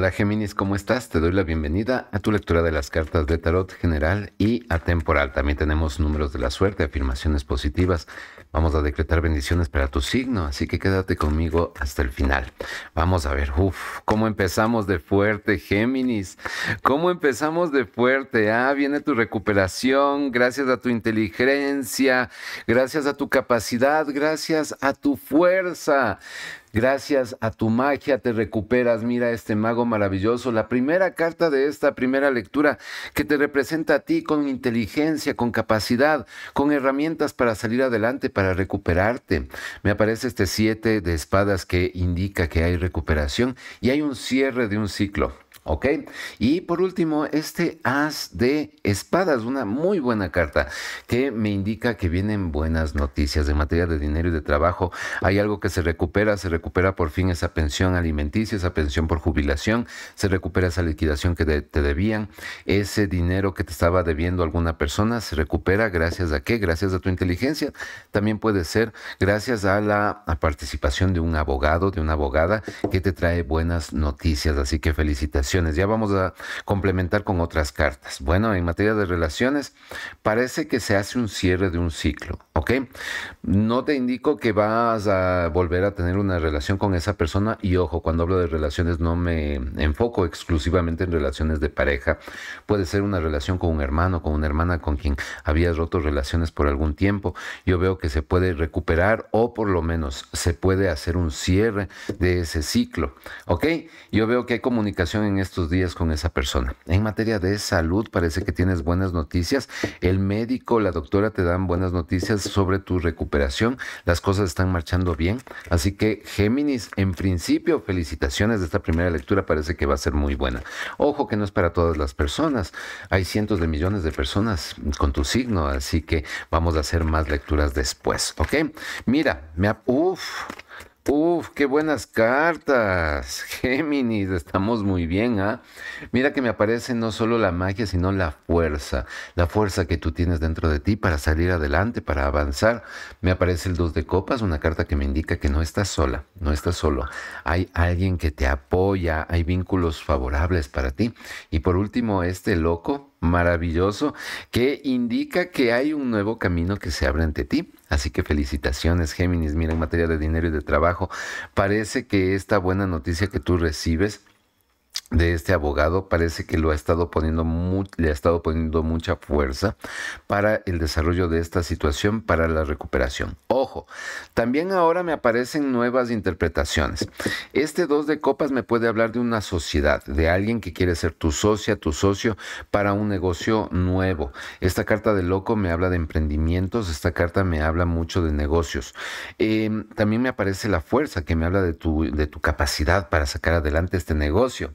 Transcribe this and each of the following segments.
Hola Géminis, ¿cómo estás? Te doy la bienvenida a tu lectura de las cartas de tarot general y atemporal. También tenemos números de la suerte, afirmaciones positivas. Vamos a decretar bendiciones para tu signo, así que quédate conmigo hasta el final. Vamos a ver, uff, cómo empezamos de fuerte, Géminis. ¿Cómo empezamos de fuerte? Ah, viene tu recuperación, gracias a tu inteligencia, gracias a tu capacidad, gracias a tu fuerza. Gracias a tu magia te recuperas. Mira este mago maravilloso. La primera carta de esta primera lectura que te representa a ti con inteligencia, con capacidad, con herramientas para salir adelante, para recuperarte. Me aparece este siete de espadas que indica que hay recuperación y hay un cierre de un ciclo. ¿Ok? Y por último, este As de Espadas, una muy buena carta que me indica que vienen buenas noticias en materia de dinero y de trabajo. Hay algo que se recupera, se recupera por fin esa pensión alimenticia, esa pensión por jubilación, se recupera esa liquidación que te debían, ese dinero que te estaba debiendo alguna persona, se recupera gracias a qué, gracias a tu inteligencia. También puede ser gracias a la participación de un abogado, de una abogada que te trae buenas noticias. Así que felicitaciones ya vamos a complementar con otras cartas. Bueno, en materia de relaciones, parece que se hace un cierre de un ciclo, ¿ok? No te indico que vas a volver a tener una relación con esa persona y ojo, cuando hablo de relaciones no me enfoco exclusivamente en relaciones de pareja. Puede ser una relación con un hermano, con una hermana con quien habías roto relaciones por algún tiempo. Yo veo que se puede recuperar o por lo menos se puede hacer un cierre de ese ciclo, ¿ok? Yo veo que hay comunicación en estos días con esa persona. En materia de salud, parece que tienes buenas noticias. El médico, la doctora te dan buenas noticias sobre tu recuperación. Las cosas están marchando bien. Así que, Géminis, en principio, felicitaciones de esta primera lectura. Parece que va a ser muy buena. Ojo que no es para todas las personas. Hay cientos de millones de personas con tu signo, así que vamos a hacer más lecturas después, ¿ok? Mira, me... Uf, Uf, qué buenas cartas. Géminis, estamos muy bien, ¿ah? Mira que me aparece no solo la magia, sino la fuerza. La fuerza que tú tienes dentro de ti para salir adelante, para avanzar. Me aparece el 2 de copas, una carta que me indica que no estás sola, no estás solo. Hay alguien que te apoya, hay vínculos favorables para ti. Y por último, este loco maravilloso que indica que hay un nuevo camino que se abre ante ti Así que felicitaciones, Géminis. Mira, en materia de dinero y de trabajo, parece que esta buena noticia que tú recibes de este abogado parece que lo ha estado poniendo le ha estado poniendo mucha fuerza para el desarrollo de esta situación para la recuperación. Ojo, también ahora me aparecen nuevas interpretaciones. Este dos de copas me puede hablar de una sociedad, de alguien que quiere ser tu socia, tu socio para un negocio nuevo. Esta carta de loco me habla de emprendimientos, esta carta me habla mucho de negocios. Em, también me aparece la fuerza que me habla de tu, de tu capacidad para sacar adelante este negocio.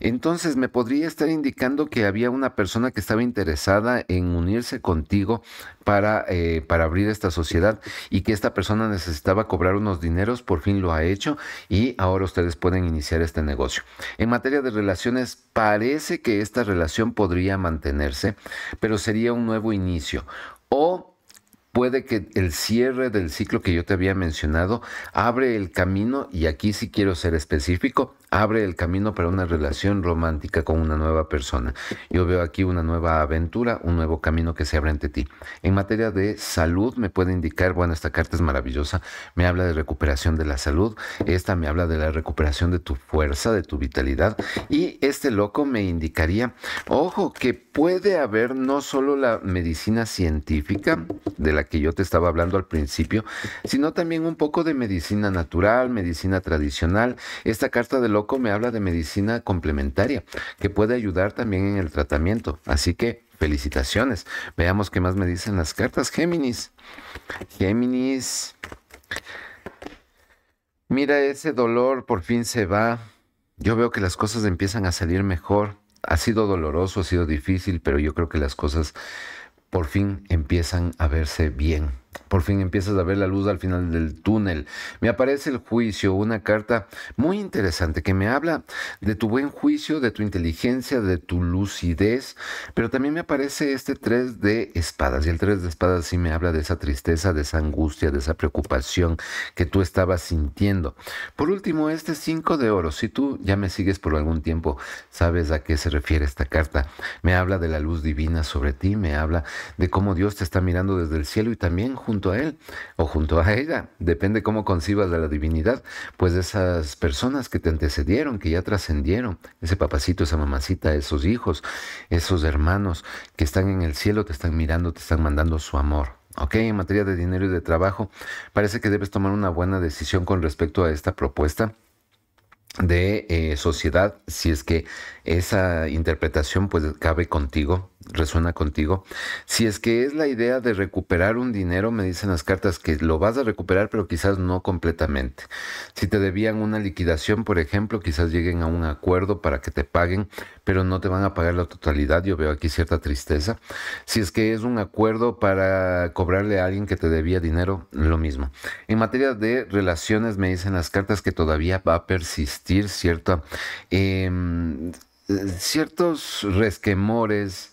Entonces, ¿me podría estar indicando que había una persona que estaba interesada en unirse contigo para, eh, para abrir esta sociedad y que esta persona necesitaba cobrar unos dineros? Por fin lo ha hecho y ahora ustedes pueden iniciar este negocio. En materia de relaciones, parece que esta relación podría mantenerse, pero sería un nuevo inicio. O puede que el cierre del ciclo que yo te había mencionado abre el camino, y aquí sí quiero ser específico, abre el camino para una relación romántica con una nueva persona. Yo veo aquí una nueva aventura, un nuevo camino que se abre ante ti. En materia de salud me puede indicar, bueno, esta carta es maravillosa, me habla de recuperación de la salud, esta me habla de la recuperación de tu fuerza, de tu vitalidad, y este loco me indicaría, ojo, que puede haber no solo la medicina científica de la que yo te estaba hablando al principio, sino también un poco de medicina natural, medicina tradicional. Esta carta de loco me habla de medicina complementaria, que puede ayudar también en el tratamiento. Así que felicitaciones. Veamos qué más me dicen las cartas. Géminis. Géminis. Mira, ese dolor por fin se va. Yo veo que las cosas empiezan a salir mejor. Ha sido doloroso, ha sido difícil, pero yo creo que las cosas por fin empiezan a verse bien. Por fin empiezas a ver la luz al final del túnel. Me aparece el juicio, una carta muy interesante que me habla de tu buen juicio, de tu inteligencia, de tu lucidez, pero también me aparece este tres de espadas. Y el tres de espadas sí me habla de esa tristeza, de esa angustia, de esa preocupación que tú estabas sintiendo. Por último, este cinco de oro. Si tú ya me sigues por algún tiempo, sabes a qué se refiere esta carta. Me habla de la luz divina sobre ti, me habla de cómo Dios te está mirando desde el cielo y también junto a él o junto a ella, depende cómo concibas de la divinidad, pues de esas personas que te antecedieron, que ya trascendieron, ese papacito, esa mamacita, esos hijos, esos hermanos que están en el cielo, te están mirando, te están mandando su amor. Ok, en materia de dinero y de trabajo, parece que debes tomar una buena decisión con respecto a esta propuesta de eh, sociedad, si es que esa interpretación pues cabe contigo resuena contigo. Si es que es la idea de recuperar un dinero, me dicen las cartas que lo vas a recuperar, pero quizás no completamente. Si te debían una liquidación, por ejemplo, quizás lleguen a un acuerdo para que te paguen, pero no te van a pagar la totalidad. Yo veo aquí cierta tristeza. Si es que es un acuerdo para cobrarle a alguien que te debía dinero, lo mismo. En materia de relaciones, me dicen las cartas que todavía va a persistir ¿cierto? Em, eh, ciertos resquemores,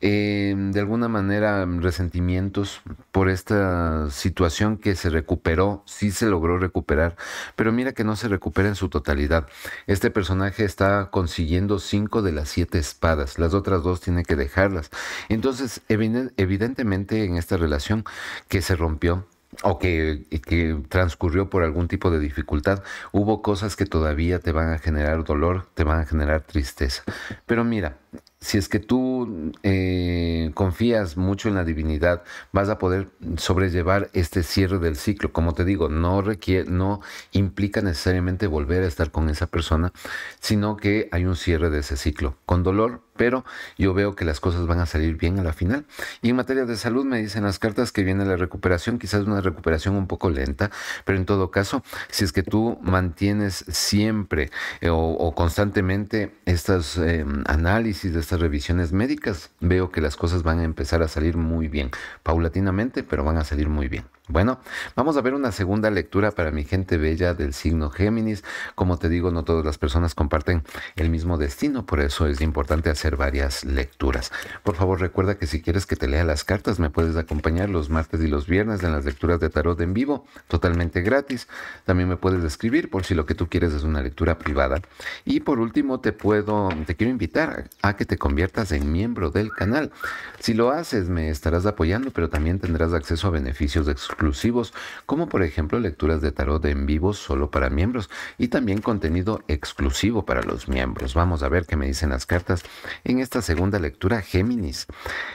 eh, de alguna manera mm, resentimientos por esta situación que se recuperó, sí se logró recuperar, pero mira que no se recupera en su totalidad. Este personaje está consiguiendo cinco de las siete espadas, las otras dos tiene que dejarlas. Entonces, evidentemente en esta relación que se rompió, o que, que, transcurrió por algún tipo de dificultad, hubo cosas que todavía te van a generar dolor, te van a generar tristeza. Pero mira, si es que tú eh, confías mucho en la divinidad, vas a poder sobrellevar este cierre del ciclo. Como te digo, no, requiere, no implica necesariamente volver a estar con esa persona, sino que hay un cierre de ese ciclo, con dolor, pero yo veo que las cosas van a salir bien a la final. Y en materia de salud me dicen las cartas que viene la recuperación, quizás una recuperación un poco lenta, pero en todo caso, si es que tú mantienes siempre eh, o, constantemente estos em, análisis, estas revisiones médicas, veo que las cosas van a empezar a salir muy bien, paulatinamente, pero van a salir muy bien. Bueno, vamos a ver una segunda lectura para mi gente bella del signo Géminis. Como te digo, no todas las personas comparten el mismo destino, por eso es importante hacer varias lecturas. Por favor, recuerda que si quieres que te lea las cartas, me puedes acompañar los martes y los viernes en las lecturas de tarot en vivo, totalmente gratis. También me puedes escribir por si lo que tú quieres es una lectura privada. Y por último, te puedo, te quiero invitar a que te conviertas en miembro del canal. Si lo haces, me estarás apoyando, pero también tendrás acceso a beneficios exclusivos exclusivos, como por ejemplo lecturas de tarot en vivo solo para miembros y también contenido exclusivo para los miembros. Vamos a ver qué me dicen las cartas en esta segunda lectura, Géminis.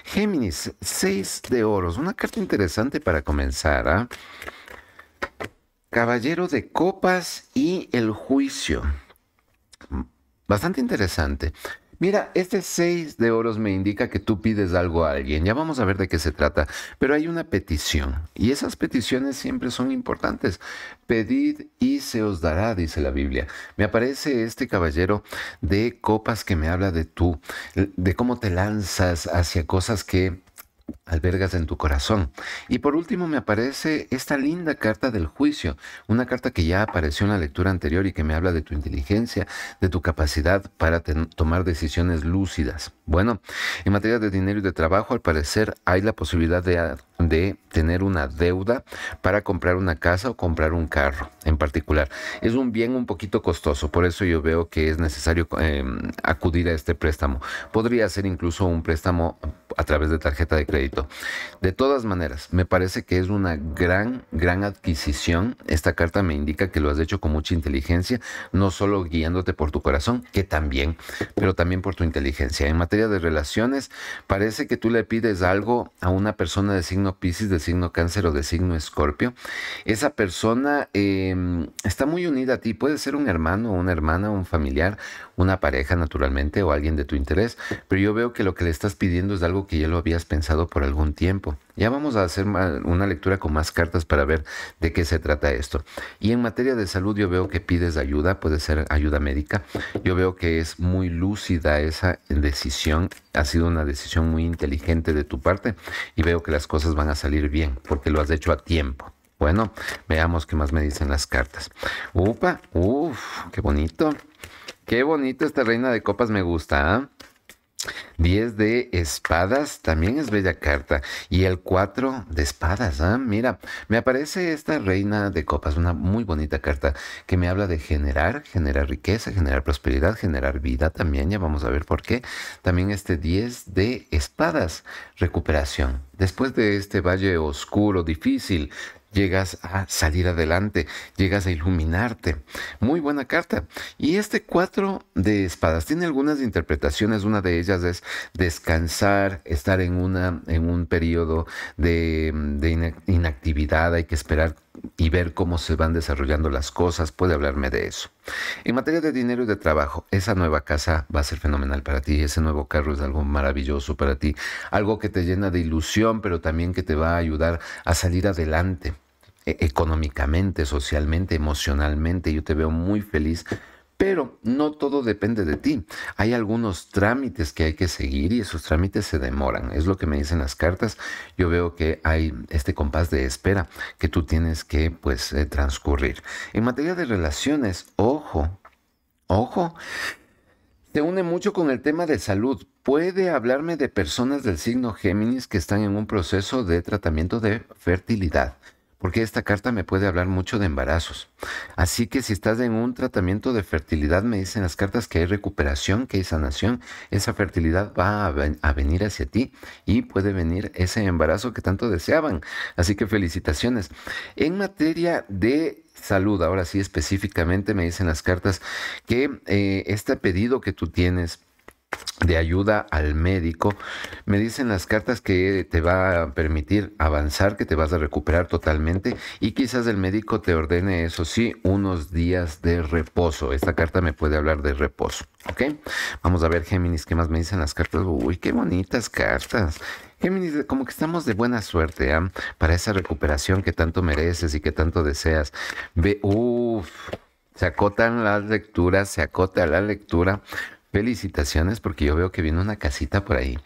Géminis, 6 de oros, una carta interesante para comenzar. ¿ah? Caballero de copas y el juicio. Bastante interesante. Mira, este 6 de oros me indica que tú pides algo a alguien. Ya vamos a ver de qué se trata. Pero hay una petición. Y esas peticiones siempre son importantes. Pedid y se os dará, dice la Biblia. Me aparece este caballero de copas que me habla de tú, de cómo te lanzas hacia cosas que albergas en tu corazón. Y por último me aparece esta linda carta del juicio, una carta que ya apareció en la lectura anterior y que me habla de tu inteligencia, de tu capacidad para tomar decisiones lúcidas. Bueno, en materia de dinero y de trabajo, al parecer hay la posibilidad de, tener una deuda para comprar una casa o comprar un carro en particular. Es un bien un poquito costoso, por eso yo veo que es necesario em, acudir a este préstamo. Podría ser incluso un préstamo a través de tarjeta de crédito. De todas maneras, me parece que es una gran, gran adquisición. Esta carta me indica que lo has hecho con mucha inteligencia, no solo guiándote por tu corazón, que también, pero también por tu inteligencia. En materia de relaciones, parece que tú le pides algo a una persona de signo Pisces, de signo Cáncer o de signo Escorpio. Esa persona em, está muy unida a ti. Puede ser un hermano, una hermana, un familiar, una pareja naturalmente o alguien de tu interés, pero yo veo que lo que le estás pidiendo es algo que ya lo habías pensado por algún tiempo. Ya vamos a hacer una lectura con más cartas para ver de qué se trata esto. Y en materia de salud yo veo que pides ayuda, puede ser ayuda médica. Yo veo que es muy lúcida esa decisión, ha sido una decisión muy inteligente de tu parte y veo que las cosas van a salir bien porque lo has hecho a tiempo. Bueno, veamos qué más me dicen las cartas. Upa, uff, qué bonito. Qué bonito esta reina de copas me gusta. ¿eh? 10 de espadas, también es bella carta. Y el 4 de espadas, ¿ah? mira, me aparece esta reina de copas, una muy bonita carta que me habla de generar, generar riqueza, generar prosperidad, generar vida también, ya vamos a ver por qué. También este 10 de espadas, recuperación. Después de este valle oscuro, difícil, llegas a salir adelante, llegas a iluminarte. Muy buena carta. Y este cuatro de espadas tiene algunas interpretaciones. Una de ellas es descansar, estar en, una, en un periodo de, de inactividad, hay que esperar y ver cómo se van desarrollando las cosas, puede hablarme de eso. En materia de dinero y de trabajo, esa nueva casa va a ser fenomenal para ti, ese nuevo carro es algo maravilloso para ti, algo que te llena de ilusión, pero también que te va a ayudar a salir adelante. E, económicamente, socialmente, emocionalmente, yo te veo muy feliz, pero no todo depende de ti. Hay algunos trámites que hay que seguir y esos trámites se demoran. Es lo que me dicen las cartas. Yo veo que hay este compás de espera que tú tienes que pues eh, transcurrir. En materia de relaciones, ojo, ojo. Te une mucho con el tema de salud. ¿Puede hablarme de personas del signo Géminis que están en un proceso de tratamiento de fertilidad? porque esta carta me puede hablar mucho de embarazos. Así que si estás en un tratamiento de fertilidad, me dicen las cartas que hay recuperación, que hay sanación, esa fertilidad va a, venir hacia ti y puede venir ese embarazo que tanto deseaban. Así que felicitaciones. En materia de salud, ahora sí específicamente me dicen las cartas que eh, este pedido que tú tienes, de ayuda al médico, me dicen las cartas que te va a permitir avanzar, que te vas a recuperar totalmente y quizás el médico te ordene, eso sí, unos días de reposo. Esta carta me puede hablar de reposo, ¿ok? Vamos a ver, Géminis, ¿qué más me dicen las cartas? Uy, qué bonitas cartas. Géminis, como que estamos de buena suerte ¿ah? para esa recuperación que tanto mereces y que tanto deseas. Ve, uff, se acotan las lecturas, se acota la lectura Felicitaciones porque yo veo que viene una casita por ahí.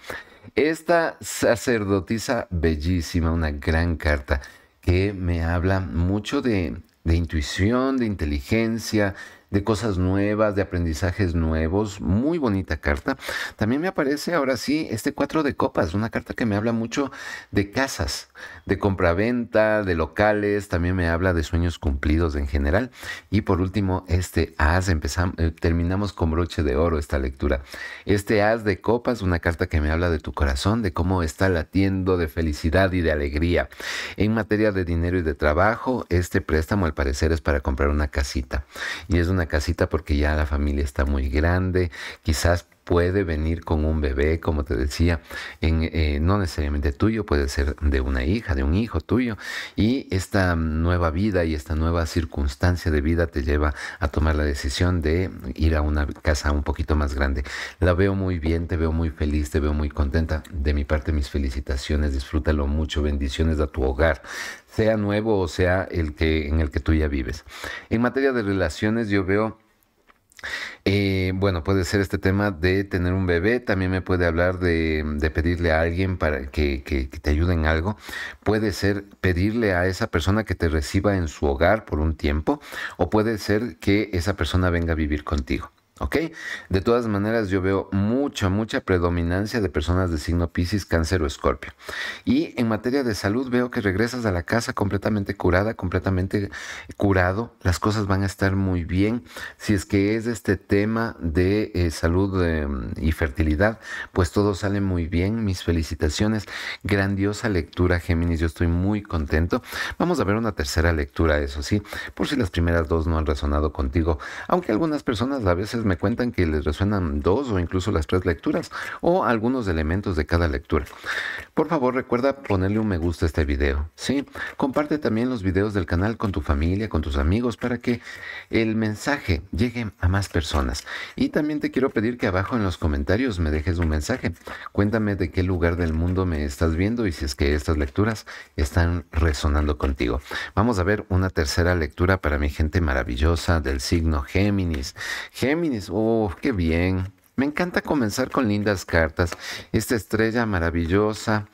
Esta sacerdotisa bellísima, una gran carta que me habla mucho de, de intuición, de inteligencia, de cosas nuevas, de aprendizajes nuevos. Muy bonita carta. También me aparece ahora sí este cuatro de copas, una carta que me habla mucho de casas, de compraventa, de locales, también me habla de sueños cumplidos en general. Y por último, este as, empezamos, eh, terminamos con broche de oro esta lectura. Este as de copas, una carta que me habla de tu corazón, de cómo está latiendo de felicidad y de alegría. En materia de dinero y de trabajo, este préstamo al parecer es para comprar una casita. Y es una casita porque ya la familia está muy grande, quizás puede venir con un bebé, como te decía, eh, no necesariamente tuyo, puede ser de una hija, de un hijo tuyo, y esta nueva vida y esta nueva circunstancia de vida te lleva a tomar la decisión de ir a una casa un poquito más grande. La veo muy bien, te veo muy feliz, te veo muy contenta. De mi parte, mis felicitaciones, disfrútalo mucho, bendiciones a tu hogar sea nuevo o sea el que en el que tú ya vives. En materia de relaciones yo veo eh, bueno, puede ser este tema de tener un bebé, también me puede hablar de, mm, pedirle a alguien para que, que, te ayude en algo, puede ser pedirle a esa persona que te reciba en su hogar por un tiempo, o puede ser que esa persona venga a vivir contigo. ¿Ok? De todas maneras, yo veo mucha, mucha predominancia de personas de signo Pisces, Cáncer o Escorpio. Y en materia de salud, veo que regresas a la casa completamente curada, completamente curado. Las cosas van a estar muy bien. Si es que es este tema de eh, salud em, y fertilidad, pues todo sale muy bien. Mis felicitaciones. Grandiosa lectura, Géminis. Yo estoy muy contento. Vamos a ver una tercera lectura, eso sí, por si las primeras dos no han resonado contigo. Aunque algunas personas a veces me cuentan que les resuenan dos o incluso las tres lecturas o algunos elementos de cada lectura. Por favor, recuerda ponerle un me gusta a este video. ¿sí? Comparte también los videos del canal con tu familia, con tus amigos, para que el mensaje llegue a más personas. Y también te quiero pedir que abajo en los comentarios me dejes un mensaje. Cuéntame de qué lugar del mundo me estás viendo y si es que estas lecturas están resonando contigo. Vamos a ver una tercera lectura para mi gente maravillosa del signo Géminis. Géminis oh, qué bien. Me encanta comenzar con lindas cartas. Esta estrella maravillosa,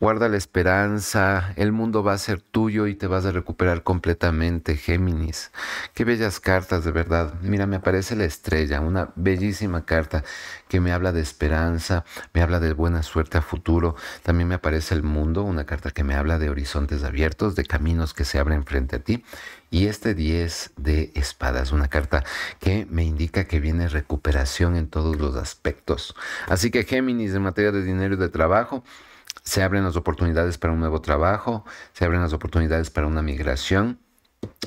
guarda la esperanza, el mundo va a ser tuyo y te vas a recuperar completamente, Géminis. Qué bellas cartas, de verdad. Mira, me aparece la estrella, una bellísima carta que me habla de esperanza, me habla de buena suerte a futuro. También me aparece el mundo, una carta que me habla de horizontes abiertos, de caminos que se abren frente a ti. Y este 10 de espadas, una carta que me indica que viene recuperación en todos los aspectos. Así que Géminis, en materia de dinero y de trabajo, se abren las oportunidades para un nuevo trabajo, se abren las oportunidades para una migración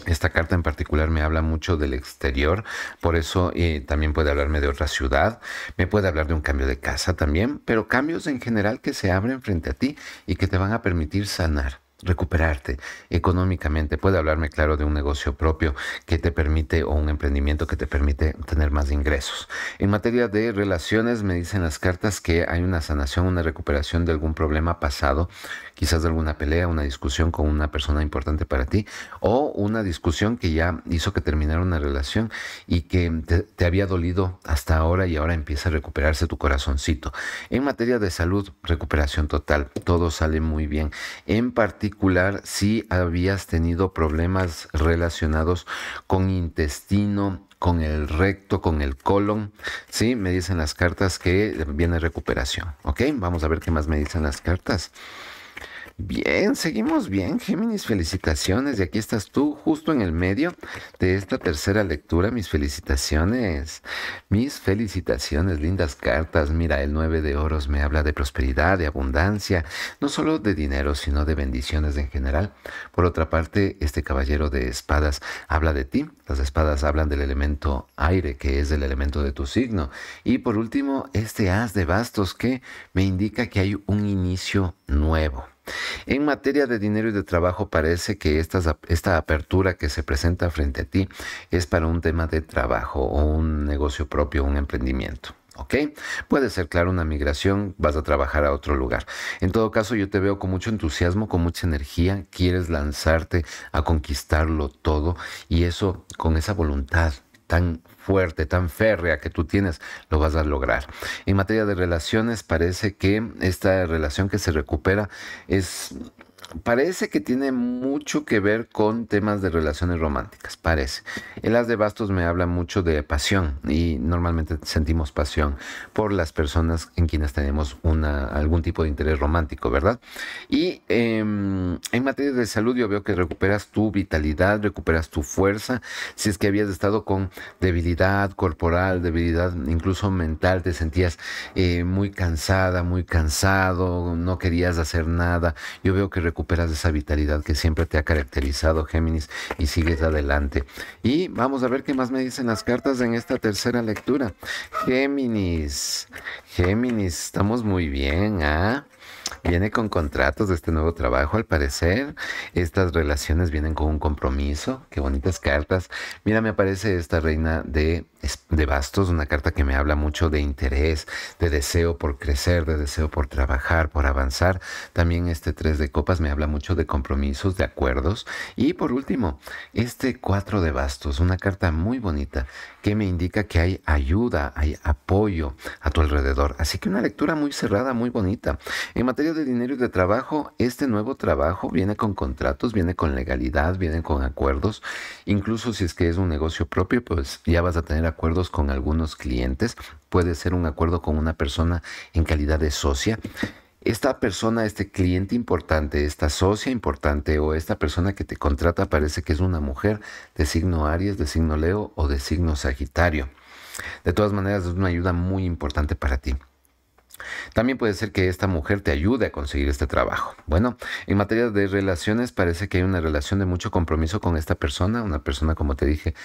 esta carta en particular me habla mucho del exterior, por eso eh, también puede hablarme de otra ciudad, me puede hablar de un cambio de casa también, pero cambios en general que se abren frente a ti y que te van a permitir sanar recuperarte económicamente. Puede hablarme, claro, de un negocio propio que te permite o un emprendimiento que te permite tener más ingresos. En materia de relaciones, me dicen las cartas que hay una sanación, una recuperación de algún problema pasado, quizás de alguna pelea, una discusión con una persona importante para ti o una discusión que ya hizo que terminara una relación y que te, había dolido hasta ahora y ahora empieza a recuperarse tu corazoncito. En materia de salud, recuperación total, todo sale muy bien. En particular, si habías tenido problemas relacionados con intestino, con el recto, con el colon. Sí, me dicen las cartas que viene recuperación. Ok, vamos a ver qué más me dicen las cartas. Bien, seguimos bien, Géminis, felicitaciones. Y aquí estás tú, justo en el medio de esta tercera lectura. Mis felicitaciones, mis felicitaciones, lindas cartas. Mira, el 9 de oros me habla de prosperidad, de abundancia, no solo de dinero, sino de bendiciones en general. Por otra parte, este caballero de espadas habla de ti. Las espadas hablan del elemento aire, que es el elemento de tu signo. Y por último, este haz de bastos que me indica que hay un inicio nuevo. En materia de dinero y de trabajo parece que esta, esta apertura que se presenta frente a ti es para un tema de trabajo o un negocio propio, un emprendimiento. Puede ser, claro, una migración, vas a trabajar a otro lugar. En todo caso, yo te veo con mucho entusiasmo, con mucha energía, quieres lanzarte a conquistarlo todo y eso con esa voluntad tan fuerte, tan férrea que tú tienes, lo vas a lograr. En materia de relaciones, parece que esta relación que se recupera es parece que tiene mucho que ver con temas de relaciones románticas, parece. El as de bastos me habla mucho de pasión y normalmente sentimos pasión por las personas en quienes tenemos una, algún tipo de interés romántico, ¿verdad? Y em, en materia de salud yo veo que recuperas tu vitalidad, recuperas tu fuerza, si es que habías estado con debilidad corporal, debilidad incluso mental, te sentías eh, muy cansada, muy cansado, no querías hacer nada, yo veo que recuperas esa vitalidad que siempre te ha caracterizado, Géminis, y sigues adelante. Y vamos a ver qué más me dicen las cartas en esta tercera lectura. Géminis, Géminis, estamos muy bien, ¿ah? Viene con contratos de este nuevo trabajo, al parecer. Estas relaciones vienen con un compromiso. Qué bonitas cartas. Mira, me aparece esta reina de, de bastos, una carta que me habla mucho de interés, de deseo por crecer, de deseo por trabajar, por avanzar. También este tres de copas me habla mucho de compromisos, de acuerdos. Y por último, este cuatro de bastos, una carta muy bonita que me indica que hay ayuda, hay apoyo a tu alrededor. Así que una lectura muy cerrada, muy bonita. En materia de dinero y de trabajo, este nuevo trabajo viene con contratos, viene con legalidad, viene con acuerdos. Incluso si es que es un negocio propio, pues ya vas a tener acuerdos con algunos clientes. Puede ser un acuerdo con una persona en calidad de socia esta persona, este cliente importante, esta socia importante o esta persona que te contrata parece que es una mujer de signo Aries, de signo Leo o de signo Sagitario. De todas maneras, es una ayuda muy importante para ti. También puede ser que esta mujer te ayude a conseguir este trabajo. Bueno, en materia de relaciones parece que hay una relación de mucho compromiso con esta persona, una persona como te dije,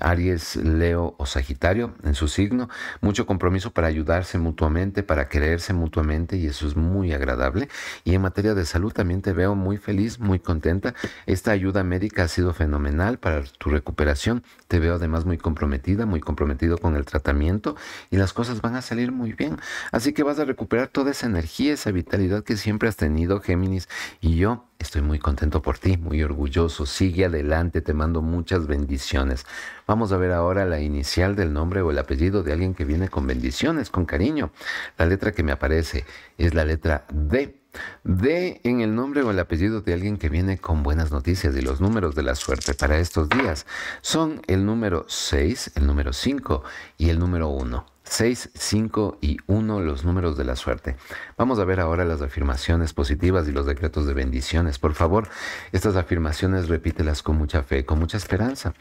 Aries, Leo o Sagitario en su signo, mucho compromiso para ayudarse mutuamente, para quererse mutuamente y eso es muy agradable. Y en materia de salud también te veo muy feliz, muy contenta. Esta ayuda médica ha sido fenomenal para tu recuperación. Te veo además muy comprometida, muy comprometido con el tratamiento y las cosas van a salir muy bien. Así que vas a recuperar toda esa energía, esa vitalidad que siempre has tenido, Géminis. Y yo estoy muy contento por ti, muy orgulloso. Sigue adelante, te mando muchas bendiciones. Vamos a ver ahora la inicial del nombre o el apellido de alguien que viene con bendiciones, con cariño. La letra que me aparece es la letra D. D en el nombre o el apellido de alguien que viene con buenas noticias y los números de la suerte para estos días son el número 6, el número 5 y el número 1. 6, 5 y 1 los números de la suerte. Vamos a ver ahora las afirmaciones positivas y los decretos de bendiciones. Por favor, estas afirmaciones repítelas con mucha fe, con mucha esperanza.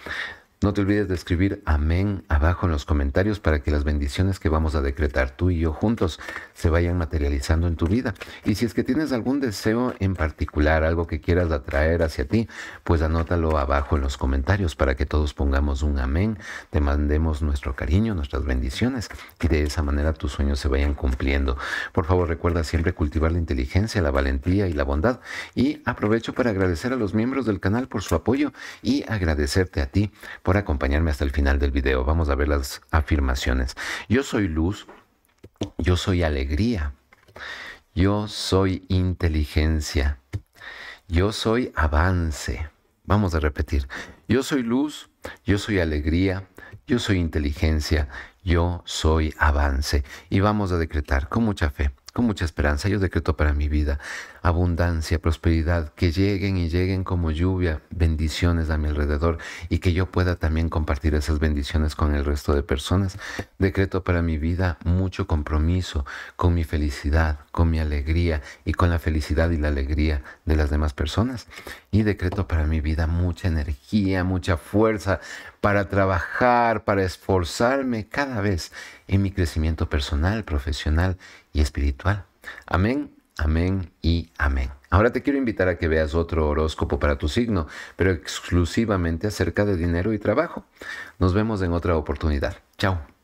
No te olvides de escribir amén abajo en los comentarios para que las bendiciones que vamos a decretar tú y yo juntos se vayan materializando en tu vida. Y si es que tienes algún deseo en particular, algo que quieras atraer hacia ti, pues anótalo abajo en los comentarios para que todos pongamos un amén, te mandemos nuestro cariño, nuestras bendiciones y de esa manera tus sueños se vayan cumpliendo. Por favor, recuerda siempre cultivar la inteligencia, la valentía y la bondad. Y aprovecho para agradecer a los miembros del canal por su apoyo y agradecerte a ti por acompañarme hasta el final del video. Vamos a ver las afirmaciones. Yo soy luz, yo soy alegría, yo soy inteligencia, yo soy avance. Vamos a repetir. Yo soy luz, yo soy alegría, yo soy inteligencia, yo soy avance. Y vamos a decretar con mucha fe con mucha esperanza yo decreto para mi vida abundancia, prosperidad, que lleguen y lleguen como lluvia bendiciones a mi alrededor y que yo pueda también compartir esas bendiciones con el resto de personas. Decreto para mi vida mucho compromiso con mi felicidad, con mi alegría y con la felicidad y la alegría de las demás personas. Y decreto para mi vida mucha energía, mucha fuerza para trabajar, para esforzarme cada vez en mi crecimiento personal, profesional y espiritual. Amén, amén y amén. Ahora te quiero invitar a que veas otro horóscopo para tu signo, pero exclusivamente acerca de dinero y trabajo. Nos vemos en otra oportunidad. Chao.